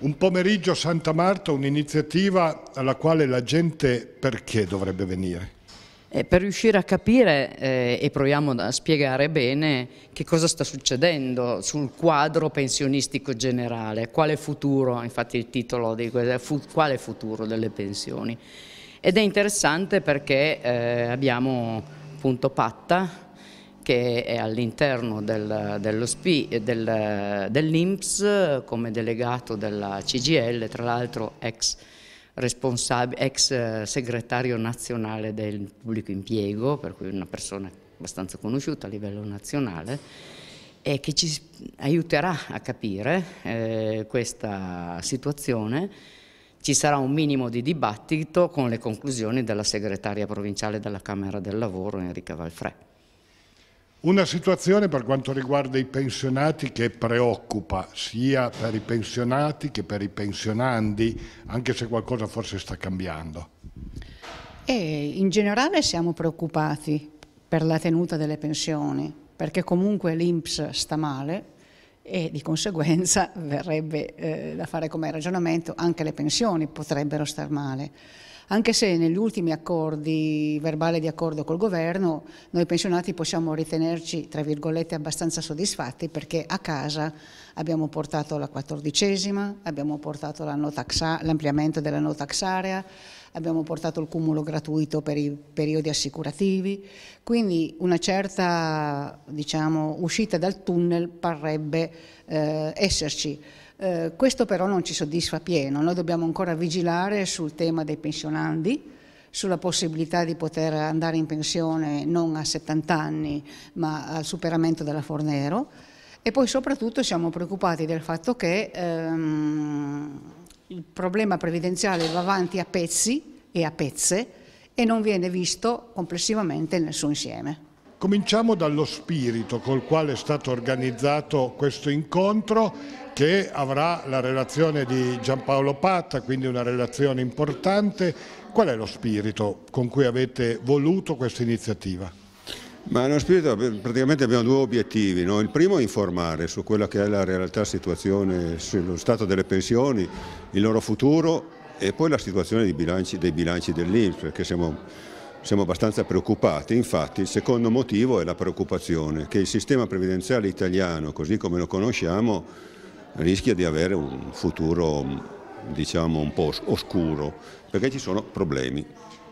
Un pomeriggio Santa Marta, un'iniziativa alla quale la gente perché dovrebbe venire? E eh, per riuscire a capire eh, e proviamo a spiegare bene che cosa sta succedendo sul quadro pensionistico generale, quale futuro, infatti il titolo di questo è fu, quale futuro delle pensioni. Ed è interessante perché eh, abbiamo appunto Patta, che è all'interno del, del, dell'INPS come delegato della CGL, tra l'altro ex, ex eh, segretario nazionale del pubblico impiego, per cui una persona abbastanza conosciuta a livello nazionale e che ci aiuterà a capire eh, questa situazione. Ci sarà un minimo di dibattito con le conclusioni della segretaria provinciale della Camera del Lavoro, Enrica Valfrè. Una situazione per quanto riguarda i pensionati che preoccupa sia per i pensionati che per i pensionandi, anche se qualcosa forse sta cambiando. E in generale siamo preoccupati per la tenuta delle pensioni, perché comunque l'Inps sta male e di conseguenza verrebbe eh, da fare come ragionamento anche le pensioni potrebbero star male anche se negli ultimi accordi, verbale di accordo col governo, noi pensionati possiamo ritenerci, tra virgolette, abbastanza soddisfatti perché a casa abbiamo portato la quattordicesima, abbiamo portato l'ampliamento della no tax area, abbiamo portato il cumulo gratuito per i periodi assicurativi, quindi una certa diciamo, uscita dal tunnel parrebbe eh, esserci. Eh, questo però non ci soddisfa pieno, noi dobbiamo ancora vigilare sul tema dei pensionandi, sulla possibilità di poter andare in pensione non a 70 anni ma al superamento della Fornero e poi soprattutto siamo preoccupati del fatto che ehm, il problema previdenziale va avanti a pezzi e a pezze e non viene visto complessivamente nel suo insieme. Cominciamo dallo spirito col quale è stato organizzato questo incontro che avrà la relazione di Giampaolo Patta, quindi una relazione importante. Qual è lo spirito con cui avete voluto questa iniziativa? Ma nello spirito praticamente abbiamo due obiettivi, no? il primo è informare su quella che è la realtà situazione, sullo stato delle pensioni, il loro futuro e poi la situazione bilanci, dei bilanci dell'Inps, perché siamo siamo abbastanza preoccupati, infatti il secondo motivo è la preoccupazione che il sistema previdenziale italiano, così come lo conosciamo, rischia di avere un futuro diciamo un po' oscuro, perché ci sono problemi.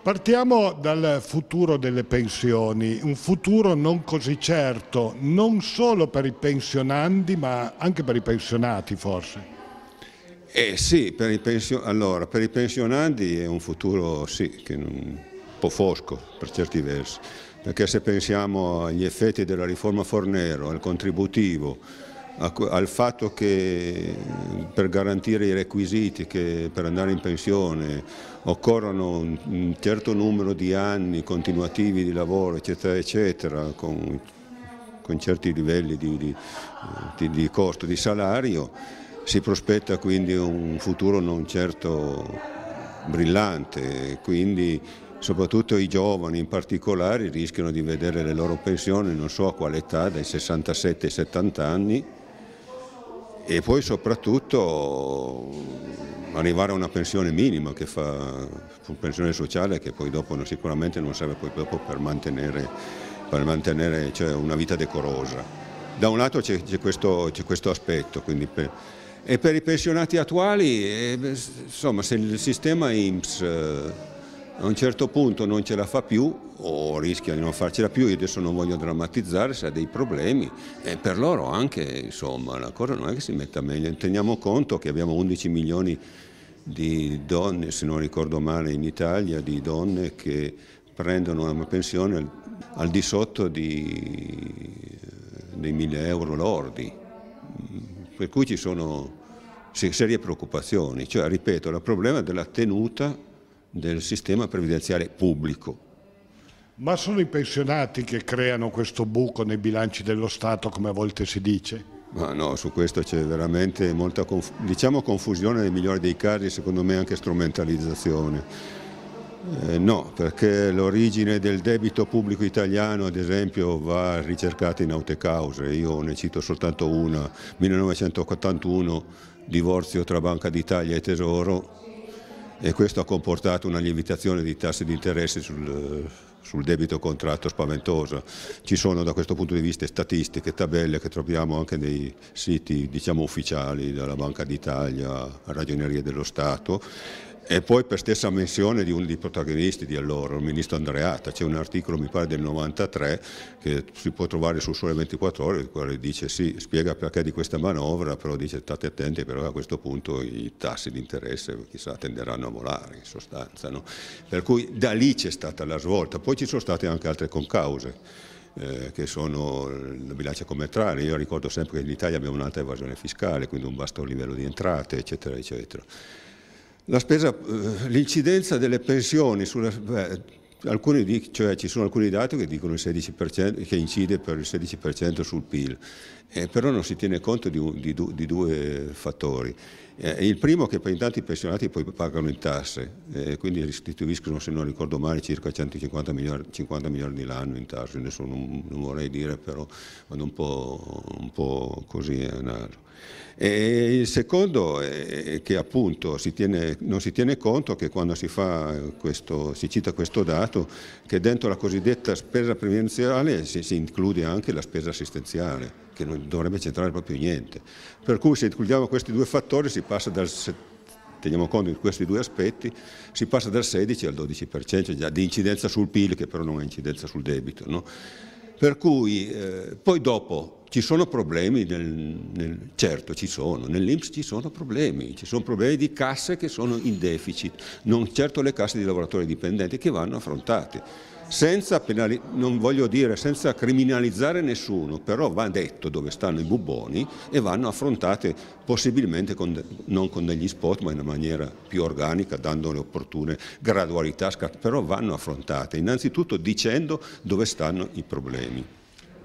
Partiamo dal futuro delle pensioni, un futuro non così certo, non solo per i pensionandi ma anche per i pensionati forse. Eh sì, per i, pension... allora, per i pensionandi è un futuro sì, che non, po' fosco per certi versi, perché se pensiamo agli effetti della riforma Fornero, al contributivo, al fatto che per garantire i requisiti che per andare in pensione occorrono un certo numero di anni continuativi di lavoro eccetera eccetera con, con certi livelli di, di, di costo di salario si prospetta quindi un futuro non certo brillante quindi soprattutto i giovani in particolare rischiano di vedere le loro pensioni non so a quale età, dai 67 ai 70 anni e poi soprattutto arrivare a una pensione minima che fa pensione sociale che poi dopo sicuramente non serve poi dopo per mantenere, per mantenere cioè, una vita decorosa. Da un lato c'è, questo, questo, aspetto, per, e per i pensionati attuali eh, insomma, se il sistema IMSS eh, a un certo punto non ce la fa più o rischia di non farcela più, io adesso non voglio drammatizzare se ha dei problemi, e per loro anche insomma la cosa non è che si metta meglio, teniamo conto che abbiamo 11 milioni di donne, se non ricordo male in Italia, di donne che prendono una pensione al, al di sotto di, dei 1000 euro lordi, per cui ci sono serie preoccupazioni, cioè ripeto, il problema della tenuta del sistema previdenziale pubblico. Ma sono i pensionati che creano questo buco nei bilanci dello Stato, come a volte si dice? Ma no, su questo c'è veramente molta conf diciamo confusione nel migliore dei casi, secondo me anche strumentalizzazione. Eh, no, perché l'origine del debito pubblico italiano, ad esempio, va ricercata in aute cause. Io ne cito soltanto una, 1981, divorzio tra Banca d'Italia e Tesoro, e questo ha comportato una lievitazione dei tassi di interesse sul, sul debito contratto spaventosa. Ci sono da questo punto di vista statistiche, tabelle che troviamo anche nei siti diciamo, ufficiali della Banca d'Italia, Ragioneria dello Stato e poi per stessa menzione di uno dei protagonisti di allora, il ministro Andreatta, c'è un articolo mi pare del 93 che si può trovare su Sole 24 Ore, il quale dice sì, spiega perché di questa manovra, però dice state attenti però a questo punto i tassi di interesse chissà tenderanno a volare in sostanza. No? Per cui da lì c'è stata la svolta, poi ci sono state anche altre concause. Eh, che sono la bilancia commerciale. Io ricordo sempre che in Italia abbiamo un'alta evasione fiscale, quindi un basso livello di entrate, eccetera, eccetera. Eh, l'incidenza delle pensioni sulla, beh, alcuni, cioè, ci sono alcuni dati che dicono che incide per il 16% sul PIL eh, però non si tiene conto di, di, di due fattori. Eh, il primo è che intanto i pensionati poi pagano in tasse, eh, quindi restituiscono, se non ricordo male, circa 150 miliardi l'anno in tasse, adesso non, non, vorrei dire però, ma un po', un po così è naso. E il secondo è che appunto si tiene, non si tiene conto che quando si, questo, si, cita questo dato che dentro la cosiddetta spesa previdenziale si, si include anche la spesa assistenziale che non dovrebbe centrare proprio niente. Per cui se includiamo questi due fattori si passa dal teniamo conto di questi due aspetti, si passa dal 16 al 12% cioè di incidenza sul PIL che però non ha incidenza sul debito. No? Per cui eh, poi dopo ci sono problemi, nel, nel, certo ci sono, nell'Inps ci sono problemi, ci sono problemi di casse che sono in deficit, non certo le casse di lavoratori dipendenti che vanno affrontate senza, penali- non voglio dire, senza criminalizzare nessuno, però va detto dove stanno i buboni e vanno affrontate possibilmente con non con degli spot ma in una maniera più organica, dando le opportune gradualità, però vanno affrontate innanzitutto dicendo dove stanno i problemi.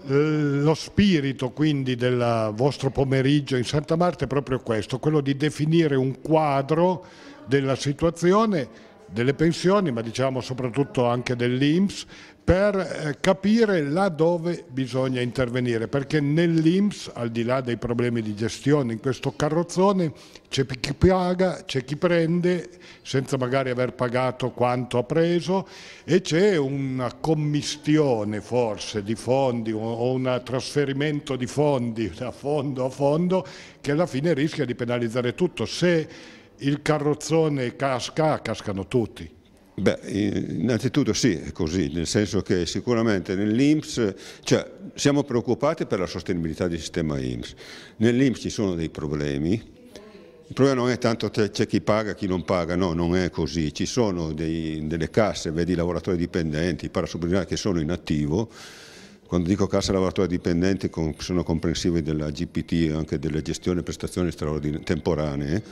Lo spirito quindi del vostro pomeriggio in Santa Marta è proprio questo, quello di definire un quadro della situazione delle pensioni, ma diciamo soprattutto anche dell'IMSS, per eh, capire là dove bisogna intervenire, perché nell'IMSS, al di là dei problemi di gestione, in questo carrozzone c'è chi paga, c'è chi prende, senza magari aver pagato quanto ha preso, e c'è una commistione forse di fondi o un trasferimento di fondi da fondo a fondo che alla fine rischia di penalizzare tutto. Se il carrozzone casca, cascano tutti. Beh, innanzitutto sì, è così, nel senso che sicuramente nell'IMSS, cioè siamo preoccupati per la sostenibilità del sistema IMSS, nell'IMSS ci sono dei problemi, il problema non è tanto c'è chi paga e chi non paga, no, non è così, ci sono dei, delle casse, vedi i lavoratori dipendenti, i parasubordinati che sono in attivo, quando dico cassa lavoratori dipendenti sono comprensivi della GPT e anche delle gestioni e prestazioni temporanee,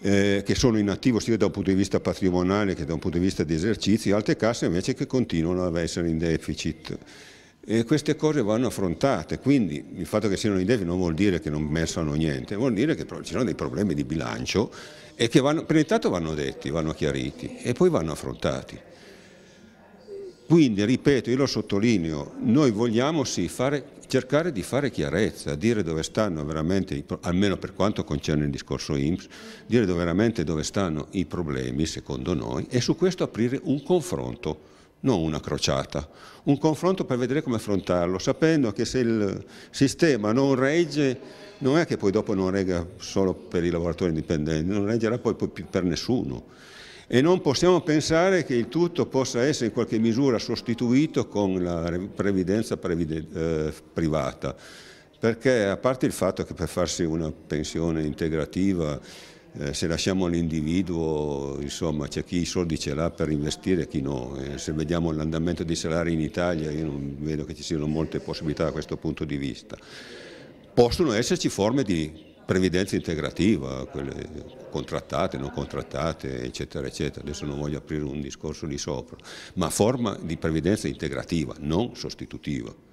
eh, che sono in attivo sia da un punto di vista patrimoniale che da un punto di vista di esercizi, altre casse invece che continuano ad essere in deficit. E queste cose vanno affrontate, quindi il fatto che siano in deficit non vuol dire che non messano niente, vuol dire che ci sono dei problemi di bilancio e che vanno, per intanto vanno detti, vanno chiariti e poi vanno affrontati. Quindi, ripeto, io lo sottolineo, noi vogliamo sì fare cercare di fare chiarezza, dire dove stanno veramente, almeno per quanto concerne il discorso IMSS, dire dove veramente dove stanno i problemi secondo noi e su questo aprire un confronto non una crociata, un confronto per vedere come affrontarlo, sapendo che se il sistema non regge non è che poi dopo non regga solo per i lavoratori indipendenti, non reggerà poi per nessuno e non possiamo pensare che il tutto possa essere in qualche misura sostituito con la previdenza previde, eh, privata, perché a parte il fatto che per farsi una pensione integrativa eh, se lasciamo all'individuo, insomma, c'è chi i soldi ce l'ha per investire e chi no. Eh, se vediamo l'andamento dei salari in Italia, io non vedo che ci siano molte possibilità da questo punto di vista. Possono esserci forme di previdenza integrativa, quelle contrattate, non contrattate, eccetera, eccetera. Adesso non voglio aprire un discorso lì sopra, ma forma di previdenza integrativa, non sostitutiva.